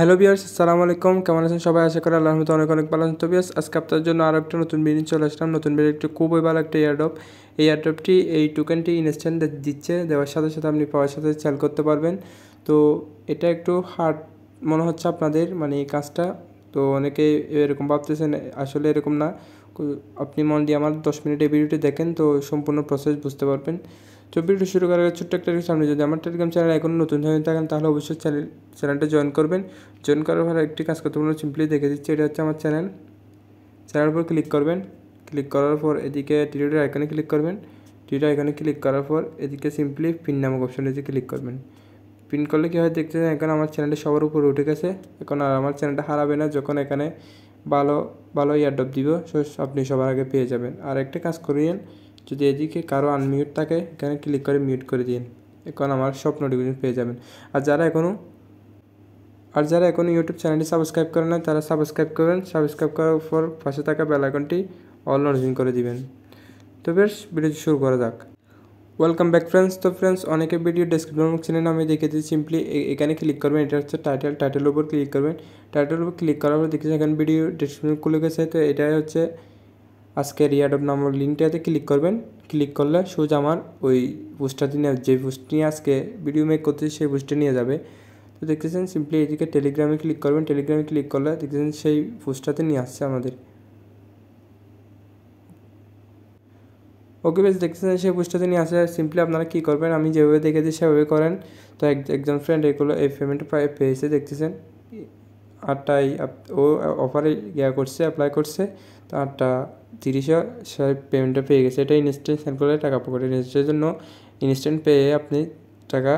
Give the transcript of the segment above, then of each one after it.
hello বিয়ার্স সালাম আলাইকুম কেমন আছেন সবাই আশা করি আল্লাহ রহমতে অনেক অনেক ভালো আছেন তো বিয়ার্স আজকে আপনার জন্য আরও একটা নতুন বেরিয়ে চলে আসলাম নতুন বেরিয়ে একটি খুবই ভালো একটা এয়ারড্রপ এই এয়ারড্রপটি এই টোকেনটি ইনস্ট্যান্ট দিচ্ছে দেওয়ার সাথে সাথে আপনি পাওয়ার সাথে সেল করতে পারবেন তো এটা একটু হার্ড মনে হচ্ছে আপনাদের মানে এই কাজটা তো অনেকে এরকম ভাবতেছেন আসলে এরকম না আপনি মন দিয়ে আমার দশ মিনিটের ভিডিওটি দেখেন তো সম্পূর্ণ প্রসেস বুঝতে পারবেন তো ভিডিও শুরু করার আগে ছোট্ট একটা সামনে যদি আমার টেলিগ্রাম চ্যানেল এখন নতুন হয়ে থাকেন তাহলে অবশ্যই চ্যানেল চ্যানেলটা জয়েন করবেন জয়েন করার পরে একটি কাজ করতে পারবেন সিম্পলি দেখে দিচ্ছি এটা হচ্ছে আমার চ্যানেল চ্যানেলের উপর ক্লিক করবেন ক্লিক করার পর এদিকে টিডির আইকনে ক্লিক করবেন টিডির আইকনে ক্লিক করার পর এদিকে সিম্পলি পিন নামক অপশন এসে ক্লিক করবেন পিন করলে কী হয় দেখতে এখন আমার চ্যানেলটা সবার উপরে উঠে গেছে এখন আর আমার চ্যানেলটা হারাবে না যখন এখানে ভালো ভালো ইয়ারডপ দিব আপনি সবার আগে পেয়ে যাবেন আর একটা কাজ করিয়েন যদি এদিকে কারো আনমিউট থাকে এখানে ক্লিক করে মিউট করে দিন এখন আমার সব নোটিফিকেশন পেয়ে যাবেন আর যারা এখনও আর যারা এখনও ইউটিউব চ্যানেলটি সাবস্ক্রাইব করে না তারা সাবস্ক্রাইব করবেন সাবস্ক্রাইব করার পর পাশে থাকা বেলাইকনটি অল নোটিফিকেশন করে দিবেন তো বেশ ভিডিওটি শুরু করা যাক ওয়েলকাম ব্যাক ফ্রেন্ডস তো ফ্রেন্ডস অনেকে ভিডিও ডিসক্রিপশন বক্সে আমি দেখে দিই সিম্পলি এখানে ক্লিক করবেন এটা হচ্ছে টাইটেল টাইটেলের উপর ক্লিক করবেন টাইটেলের উপর ক্লিক করার পর দেখেছি এখানে ভিডিও ডিসক্রিপশন খুলে গেছে তো এটাই হচ্ছে আজকের ইয়াডব নামক লিঙ্কটাতে ক্লিক করবেন ক্লিক করলে সোজা আমার ওই পোস্টটাতে নিয়ে যে পোস্ট নিয়ে আজকে ভিডিও মেক করতেছি সেই পোস্টে নিয়ে যাবে তো দেখতেছেন সিম্পলি এদিকে টেলিগ্রামে ক্লিক করবেন টেলিগ্রামে ক্লিক করলে দেখতেছেন সেই পোস্টটাতে নিয়ে আসছে আমাদের ওকে বেশ দেখতেছেন সেই পোস্টটাতে নিয়ে আসে সিম্পলি আপনারা কী করবেন আমি যেভাবে দেখেছি সেভাবে করেন তো একজন ফ্রেন্ড এগুলো এই পেমেন্ট পেয়েছে দেখতেছেন আটটাই ও অফারে ইয়া করছে অ্যাপ্লাই করছে তো আটটা তিরিশে পেমেন্টটা পেয়ে গেছে এটা ইনস্ট্যান্ট সেন্ড করলে টাকা পকেটে নিয়ে জন্য ইনস্ট্যান্ট পেয়ে আপনি টাকা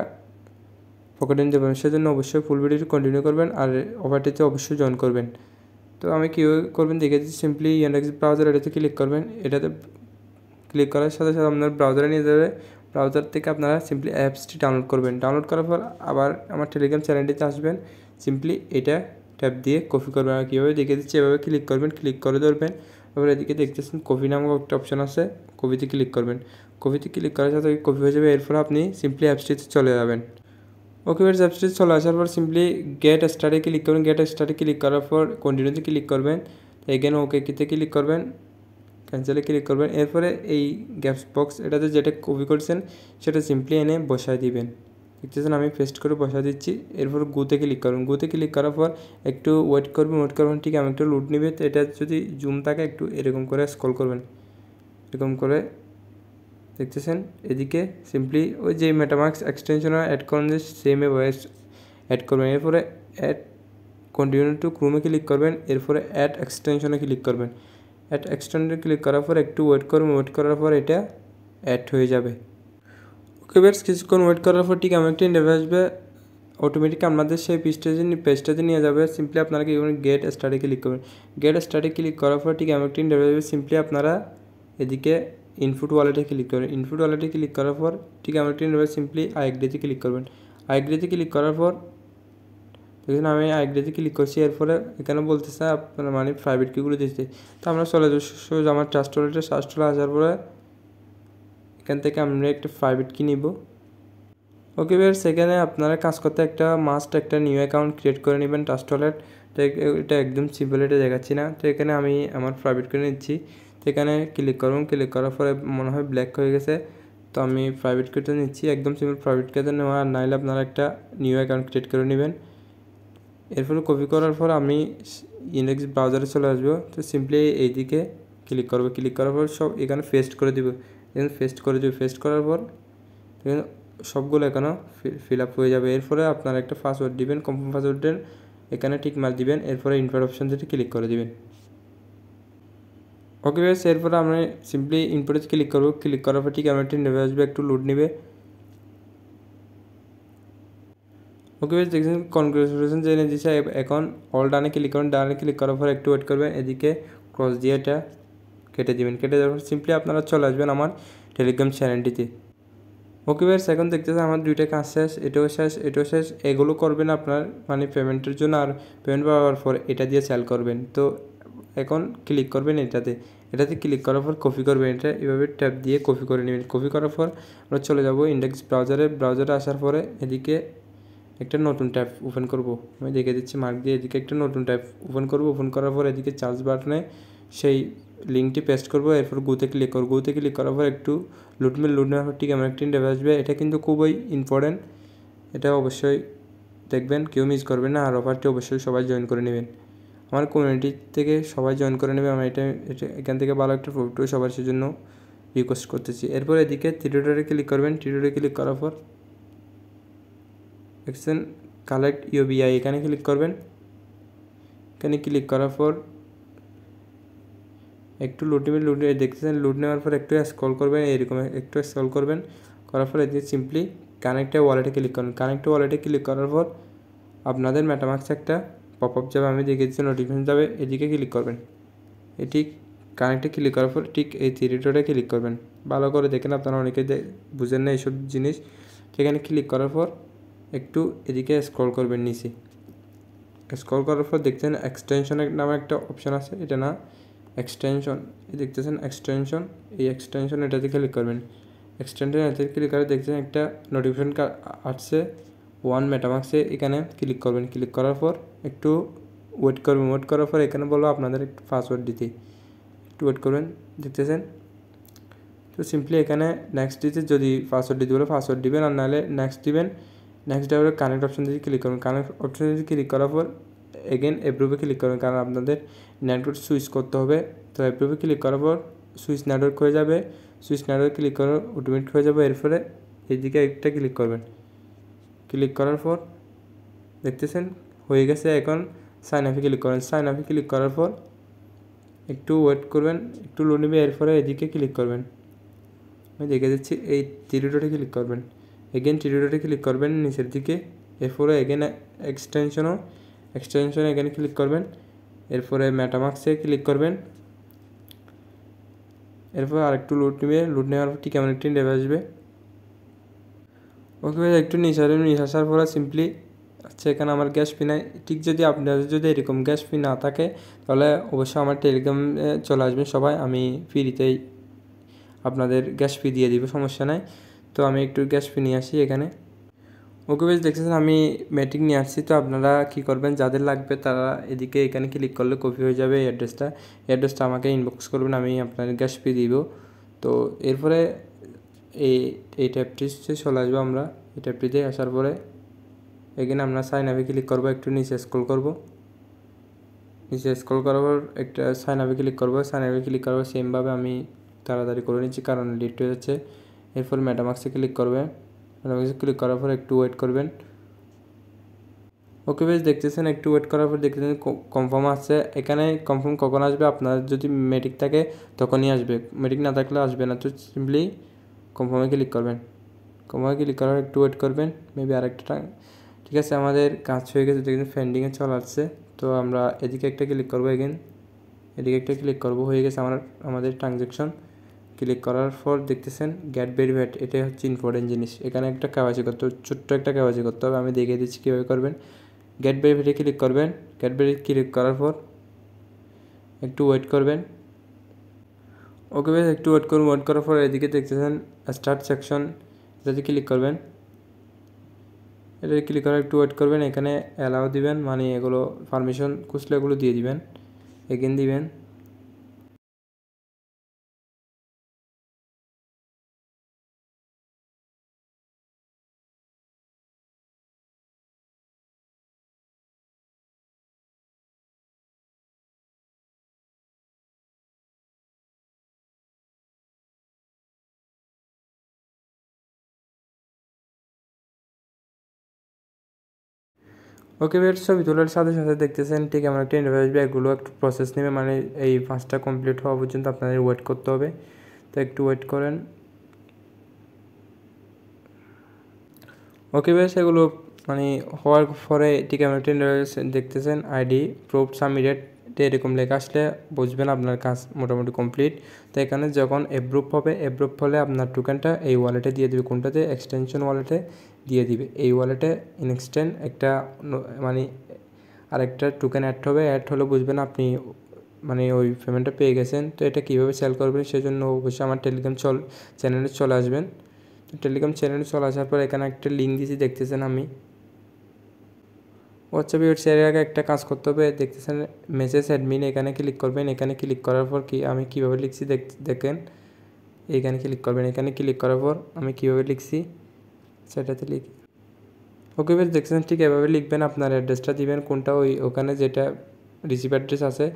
পকেটে নিতে পারবেন সেজন্য অবশ্যই ফুল ভিডিওটি কন্টিনিউ করবেন আর অফারটিতে অবশ্যই জয়েন করবেন তো আমি কীভাবে করবেন দেখেছি সিম্পলি ইয়ানডেক্স ব্রাউজার এটাতে ক্লিক করবেন এটাতে ক্লিক করার সাথে সাথে আপনার ব্রাউজারে নিয়ে যাবে ব্রাউজার থেকে আপনারা সিম্পলি অ্যাপসটি ডাউনলোড করবেন ডাউনলোড করার পর আবার আমার টেলিগ্রাম চ্যানেলটিতে আসবেন সিম্পলি এটা ট্যাপ দিয়ে কপি করবেন আর কীভাবে দেখে দিচ্ছি এভাবে ক্লিক করবেন ক্লিক করে ধরবেন এবার এদিকে দেখতেছেন কপি নামক একটা অপশন আছে কপিতে ক্লিক করবেন কপিতে ক্লিক করার সাথে কপি হয়ে যাবে এরপর আপনি সিম্পলি অ্যাপসটিতে চলে যাবেন ওকে এবার অ্যাপসটিতে চলে আসার পর সিম্পলি গেট স্টারে ক্লিক করবেন গেট স্টারে ক্লিক করার পর কন্টিনিউতে ক্লিক করবেন এগেন ওকে কিতে ক্লিক করবেন ক্যান্সেলে ক্লিক করবেন এরপরে এই গ্যাপস বক্স এটাতে যেটা কপি করছেন সেটা সিম্পলি এনে বসায় দিবেন ইকুয়েশন আমি পেস্ট করে বসা দিচ্ছি এরপর গোতে ক্লিক করুন গোতে ক্লিক করার পর একটু ওয়েট করবেন ওয়েট করবেন ঠিক আমি একটু লুট নেবে তো এটা যদি জুম থাকে একটু এরকম করে স্কল করবেন এরকম করে দেখতেছেন এদিকে সিম্পলি ওই যে মেটামার্ক্স এক্সটেনশন অ্যাড করুন যে সেম ভয়েস অ্যাড করবেন এরপরে অ্যাড কন্টিনিউ টু ক্রোমে ক্লিক করবেন এরপরে অ্যাড এক্সটেনশনে ক্লিক করবেন অ্যাড এক্সটেনশনে ক্লিক করার পর একটু ওয়েট করবেন ওয়েট করার পর এটা অ্যাড হয়ে যাবে এবার কিছুক্ষণ ওয়েট করার পর ঠিক আমার একটি নেভে আসবে অটোমেটিক আপনাদের সেই পেজটাতে পেজটাতে নিয়ে যাবে সিম্পলি আপনারা কি করবেন গেট স্টাডি ক্লিক করবেন গেট স্টাডি ক্লিক করার পর ঠিক আমার একটি নেভে আসবে সিম্পলি আপনারা এদিকে ইনফুট ওয়ালেটে ক্লিক করবেন ইনফুট ওয়ালেটে ক্লিক করার পর ঠিক আমার একটি নেভে সিম্পলি আইগ্রিতে ক্লিক করবেন আইগ্রিতে ক্লিক করার পর দেখুন আমি আইগ্রিতে ক্লিক করছি এরপরে এখানে বলতেছে আপনার মানে প্রাইভেট কিগুলো দিতে তো আমরা চলে যাবো আমার ট্রাস্ট ওয়ালেটে ট্রাস্ট ওয়ালেট আসার পরে এখান থেকে আমরা একটা প্রাইভেট কি নিব ওকে এবার সেখানে আপনারা কাজ করতে একটা মাস্ট একটা নিউ অ্যাকাউন্ট ক্রিয়েট করে নেবেন টাস্ট ওয়ালেট তো এটা একদম সিম্পল এটা দেখাচ্ছি না তো এখানে আমি আমার প্রাইভেট করে নিচ্ছি তো এখানে ক্লিক করুন ক্লিক করার পরে মনে হয় ব্ল্যাক হয়ে গেছে তো আমি প্রাইভেট করতে নিচ্ছি একদম সিম্পল প্রাইভেট কেটে নেওয়া আর নাইলে আপনারা একটা নিউ অ্যাকাউন্ট ক্রিয়েট করে নেবেন ফলে কপি করার পর আমি ইন্ডেক্স ব্রাউজারে চলে আসবো তো সিম্পলি এইদিকে ক্লিক করবো ক্লিক করার পর সব এখানে পেস্ট করে দেবো দেন পেস্ট করে দিবে পেস্ট করার পর সবগুলো এখানে ফিল আপ হয়ে যাবে এরপরে আপনার একটা পাসওয়ার্ড দিবেন কনফার্ম পাসওয়ার্ডের এখানে ঠিক মার দিবেন এরপরে ইনপুট যেটি ক্লিক করে দিবেন ওকে বেশ এরপরে আমরা সিম্পলি ইনপুটে ক্লিক করবো ক্লিক করার পর ঠিক একটি নেমে আসবে একটু লোড নেবে ওকে বেশ দেখছেন কনগ্রেচুলেশন জেনে দিচ্ছে এখন অল ডানে ক্লিক করেন ডানে ক্লিক করার পর একটু ওয়েট করবেন এদিকে ক্রস দিয়ে এটা কেটে দেবেন কেটে দেওয়ার পর সিম্পলি আপনারা চলে আসবেন আমার টেলিগ্রাম চ্যানেলটিতে ওকে ভাইস এখন দেখতেছে আমার দুইটা কাজ শেষ এটাও শেষ এটাও শেষ এগুলো করবেন আপনার মানে পেমেন্টের জন্য আর পেমেন্ট পাওয়ার পর এটা দিয়ে সেল করবেন তো এখন ক্লিক করবেন এটাতে এটাতে ক্লিক করার পর কপি করবেন এটা এভাবে ট্যাপ দিয়ে কপি করে নেবেন কপি করার পর আমরা চলে যাব ইন্ডেক্স ব্রাউজারে ব্রাউজারে আসার পরে এদিকে একটা নতুন ট্যাপ ওপেন করব আমি দেখে দিচ্ছি মার্ক দিয়ে এদিকে একটা নতুন ট্যাপ ওপেন করব ওপেন করার পর এদিকে চার্জ বাটনে সেই লিঙ্কটি পেস্ট করবো এরপর গুতে ক্লিক করবো গুতে ক্লিক করার পর একটু লুটমিল লুটনার পর ঠিক আমার একটি ডেবে আসবে এটা কিন্তু খুবই ইম্পর্ট্যান্ট এটা অবশ্যই দেখবেন কেউ মিস করবেন না আর অফারটি অবশ্যই সবাই জয়েন করে নেবেন আমার কমিউনিটি থেকে সবাই জয়েন করে নেবে আমার এটা এটা এখান থেকে ভালো একটা প্রফিট সবার জন্য রিকোয়েস্ট করতেছি এরপর এদিকে থ্রিডোডারে ক্লিক করবেন থ্রিডোডে ক্লিক করার পর অ্যাকশন কালেক্ট ইউবিআই এখানে ক্লিক করবেন এখানে ক্লিক করার পর একটু লুট নেবেন লুট দেখতেছেন লুট নেওয়ার পর একটু স্ক্রল করবেন এরকম একটু স্ক্রল করবেন করার পর এদিকে সিম্পলি কানেক্টে ওয়ালেটে ক্লিক করুন কানেক্টে ওয়ালেটে ক্লিক করার পর আপনাদের ম্যাটামাক্স একটা পপ আপ যাবে আমি দেখেছি নোটিফিকেশন যাবে এদিকে ক্লিক করবেন এটি কানেক্টে ক্লিক করার পর ঠিক এই থ্রিটোটা ক্লিক করবেন ভালো করে দেখেন আপনারা অনেকে বুঝেন না এইসব জিনিস সেখানে ক্লিক করার পর একটু এদিকে স্ক্রল করবেন নিচে স্ক্রল করার পর দেখছেন এক্সটেনশনের নামে একটা অপশান আছে এটা না এক্সটেনশন এই দেখতেছেন এক্সটেনশন এই এক্সটেনশন এটাতে ক্লিক করবেন এক্সটেনশন এতে ক্লিক করে দেখতেছেন একটা নোটিফিকেশন আসছে ওয়ান মেটামাক্সে এখানে ক্লিক করবেন ক্লিক করার পর একটু ওয়েট করবেন ওয়েট করার পর এখানে বলবো আপনাদের একটু পাসওয়ার্ড দিতে একটু ওয়েট করবেন দেখতেছেন তো সিম্পলি এখানে নেক্সট দিতে যদি পাসওয়ার্ড দিতে বলে পাসওয়ার্ড দিবেন আর নাহলে নেক্সট দিবেন নেক্সট ডাবলে কানেক্ট অপশন দিয়ে ক্লিক করবেন কানেক্ট অপশন দিয়ে ক্লিক করার পর এগেন অ্যাপ্রুভে ক্লিক করবেন কারণ আপনাদের নেটওয়ার্ক সুইচ করতে হবে তো অ্যাপ্রুভে ক্লিক করার পর সুইচ নেটওয়ার্ক হয়ে যাবে সুইচ নেটওয়ার্ক ক্লিক করার অটোমেটিক হয়ে যাবে এরপরে এইদিকে একটা ক্লিক করবেন ক্লিক করার পর দেখতেছেন হয়ে গেছে এখন সাইন আপে ক্লিক করেন সাইন আপে ক্লিক করার পর একটু ওয়েট করবেন একটু লো নেবে এরপরে এদিকে ক্লিক করবেন আমি দেখে যাচ্ছি এই টিরিডোটে ক্লিক করবেন এগেন টিরিডোটে ক্লিক করবেন নিচের দিকে এরপরে এগেন এক্সটেনশনও এক্সটেনশন এখানে ক্লিক করবেন এরপরে ম্যাটামাক্সে ক্লিক করবেন এরপর আরেকটু লুট নেবে লুট নেওয়ার পর ঠিক এমন একটি ডেবে আসবে ওকে ভাই একটু নিচে আসবেন আসার পরে সিম্পলি আচ্ছা এখানে আমার গ্যাস ফি নাই ঠিক যদি আপনাদের যদি এরকম গ্যাস ফি না থাকে তাহলে অবশ্যই আমার টেলিগ্রামে চলে আসবেন সবাই আমি ফ্রিতেই আপনাদের গ্যাস ফি দিয়ে দিব সমস্যা নাই তো আমি একটু গ্যাস ফি নিয়ে আসি এখানে ওকে বেশ দেখতেছেন আমি ম্যাটিক নিয়ে আসছি তো আপনারা কি করবেন যাদের লাগবে তারা এদিকে এখানে ক্লিক করলে কপি হয়ে যাবে এই অ্যাড্রেসটা এই অ্যাড্রেসটা আমাকে ইনবক্স করবেন আমি আপনাদের গ্যাস পে দিব তো এরপরে এই এই ট্যাবটিতে চলে আসবো আমরা এই ট্যাপটিতে আসার পরে এখানে আমরা সাইন আপে ক্লিক করবো একটু নিচে স্ক্রল করবো নিচে স্ক্রল করার পর একটা সাইন আপে ক্লিক করবো সাইন আপে ক্লিক করবো সেমভাবে আমি তাড়াতাড়ি করে নিচ্ছি কারণ লেট হয়ে যাচ্ছে এরপর ম্যাটামাক্সে ক্লিক করবে ক্লিক করার পর একটু ওয়েট করবেন ওকে বেশ দেখতেছেন একটু ওয়েট করার পর দেখতেছেন কনফার্ম আসছে এখানে কনফার্ম কখন আসবে আপনার যদি মেটিক থাকে তখনই আসবে মেডিক না থাকলে আসবে না তো সিম্পলি কনফার্মে ক্লিক করবেন কনফার্মে ক্লিক করার একটু ওয়েট করবেন মেবি আরেকটা ঠিক আছে আমাদের কাজ হয়ে গেছে দেখেন ফেন্ডিংয়ে চল আসছে তো আমরা এদিকে একটা ক্লিক করবো এগেন এদিকে একটা ক্লিক করবো হয়ে গেছে আমার আমাদের ট্রানজ্যাকশন ক্লিক করার পর দেখতেছেন গ্যাট ভেরিফাইড এটাই হচ্ছে ইম্পর্টেন্ট জিনিস এখানে একটা কেওয়াইসি করতে হবে ছোট্ট একটা কেওয়াইসি করতে হবে আমি দেখিয়ে দিচ্ছি কীভাবে করবেন গ্যাট ভেরিফাইডে ক্লিক করবেন গ্যাট ভেরি ক্লিক করার পর একটু ওয়েট করবেন ওকে বেশ একটু ওয়েট করুন ওয়েট করার পর এদিকে দেখতেছেন স্টার্ট সেকশন এটাতে ক্লিক করবেন এটাতে ক্লিক করার একটু ওয়েট করবেন এখানে অ্যালাউ দিবেন মানে এগুলো পারমিশন খুঁজলে এগুলো দিয়ে দিবেন এগেন দিবেন ওকে বের ছবি তোলার সাথে সাথে দেখতেছেন ঠিক আমার একটা ইন্টারভিউ আসবে এগুলো একটু প্রসেস নেবে মানে এই পাঁচটা কমপ্লিট হওয়া পর্যন্ত আপনাদের ওয়েট করতে হবে তো একটু ওয়েট করেন ওকে বেশ এগুলো মানে হওয়ার পরে ঠিক আমার একটা ইন্টারভিউ দেখতেছেন আইডি প্রুফ সাবমিটেড তো এরকম লেখা আসলে বুঝবেন আপনার কাজ মোটামুটি কমপ্লিট তো এখানে যখন অ্যাপ্রুভ হবে অ্যাপ্রুভ হলে আপনার টোকেনটা এই ওয়ালেটে দিয়ে দেবে কোনটাতে এক্সটেনশন ওয়ালেটে দিয়ে দিবে এই ওয়ালেটে ইনস্ট্যান্ট একটা মানে আরেকটা টোকেন অ্যাড হবে অ্যাড হলে বুঝবেন আপনি মানে ওই পেমেন্টটা পেয়ে গেছেন তো এটা কীভাবে সেল করবেন সেজন্য অবশ্যই আমার টেলিগ্রাম চল চ্যানেলে চলে আসবেন টেলিগ্রাম চ্যানেলে চলে আসার পর এখানে একটা লিঙ্ক দিয়েছি দেখতেছেন আমি হোয়াটসঅ্যাপে ওয়েবসাইটের আগে একটা কাজ করতে হবে দেখতেছেন মেসেজ অ্যাডমিন এখানে ক্লিক করবেন এখানে ক্লিক করার পর কি আমি কীভাবে লিখছি দেখেন এখানে ক্লিক করবেন এখানে ক্লিক করার পর আমি কীভাবে লিখছি সেটাতে লিখি ওকে বেশ দেখছেন ঠিক এভাবে লিখবেন আপনার অ্যাড্রেসটা দিবেন কোনটা ওই ওখানে যেটা রিসিভ অ্যাড্রেস আছে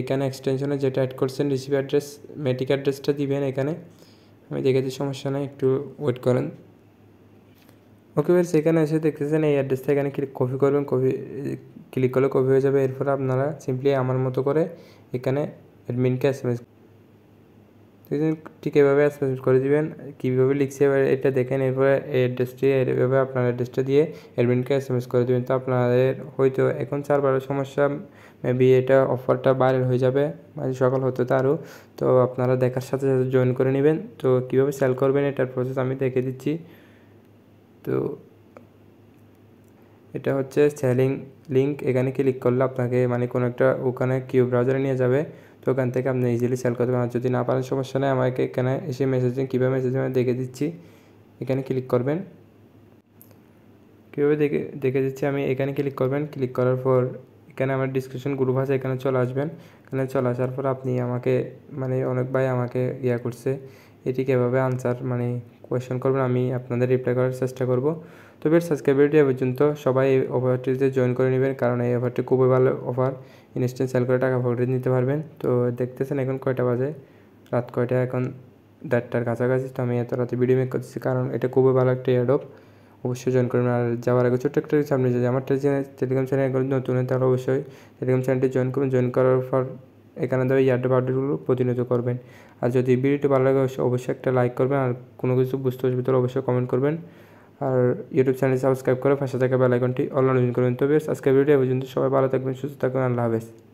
এখানে এক্সটেনশনে যেটা অ্যাড করছেন রিসিভ অ্যাড্রেস মেটিক অ্যাড্রেসটা দিবেন এখানে আমি দেখেছি সমস্যা নেই একটু ওয়েট করেন ওকে বেশ এখানে এসে দেখতেছেন এই অ্যাড্রেসটা এখানে ক্লিক কপি করবেন কপি ক্লিক করলে কপি হয়ে যাবে এরপর আপনারা সিম্পলি আমার মতো করে এখানে অ্যাডমিনকে এস এম এস ঠিক এভাবে স্পেসিফিক করে দিবেন কীভাবে লিখছে এবার এটা দেখেন এরপরে অ্যাড্রেসটি এভাবে আপনার অ্যাড্রেসটা দিয়ে অ্যাডমিনকে এস এম এস করে দেবেন তো আপনাদের হয়তো এখন চারবারের সমস্যা মেবি এটা অফারটা বাইরের হয়ে যাবে মাঝে সকাল হতে তারও তো আপনারা দেখার সাথে সাথে জয়েন করে নেবেন তো কীভাবে সেল করবেন এটার প্রসেস আমি দেখে দিচ্ছি তো এটা হচ্ছে সেলিং লিঙ্ক এখানে ক্লিক করলে আপনাকে মানে কোনো একটা ওখানে কিউ ব্রাউজারে নিয়ে যাবে তো ওখান থেকে আপনি ইজিলি সেল করতে পারেন যদি না পারেন সমস্যা নেই আমাকে এখানে এসে মেসেজিং কীভাবে মেসেজিং আমি দেখে দিচ্ছি এখানে ক্লিক করবেন কীভাবে দেখে দেখে দিচ্ছি আমি এখানে ক্লিক করবেন ক্লিক করার পর এখানে আমার ডিসক্রিপশন গ্রুপ আছে এখানে চলে আসবেন এখানে চলে আসার পর আপনি আমাকে মানে অনেক ভাই আমাকে ইয়া করছে এটি কীভাবে আনসার মানে কোয়েশন করবেন আমি আপনাদের রিপ্লাই করার চেষ্টা করব তো বেশ সাবস্ক্রাইবারটি এ পর্যন্ত সবাই এই অফারটিতে জয়েন করে নেবেন কারণ এই অফারটি খুবই ভালো অফার ইনস্ট্যান্ট সেল করে টাকা ফেরত নিতে পারবেন তো দেখতেছেন এখন কয়টা বাজে রাত কয়টা এখন দেড়টার কাছাকাছি তো আমি এত রাতে ভিডিও মেক করতেছি কারণ এটা খুবই ভালো একটা এয়ারডপ অবশ্যই জয়েন করবেন আর যাওয়ার আগে ছোট্ট একটা সামনে যদি আমার টেলিগ্রাম চ্যানেল নতুন তাহলে অবশ্যই টেলিগ্রাম চ্যানেলটি জয়েন করবেন জয়েন করার পর এখানে দেওয়া ইয়ারডপ আপডেটগুলো প্রতিনিয়ত করবেন আর যদি ভিডিওটি ভালো লাগে অবশ্যই একটা লাইক করবেন আর কোনো কিছু বুঝতে অসুবিধা হলে অবশ্যই কমেন্ট করবেন আর ইউটিউব চ্যানেল সাবস্ক্রাইব করে পাশে থাকা বেলাইকনটি অনলাইন করবেন তো বেশ আজকে ভিডিও পর্যন্ত সবাই ভালো থাকবেন সুস্থ থাকবেন আল্লাহ হাফেজ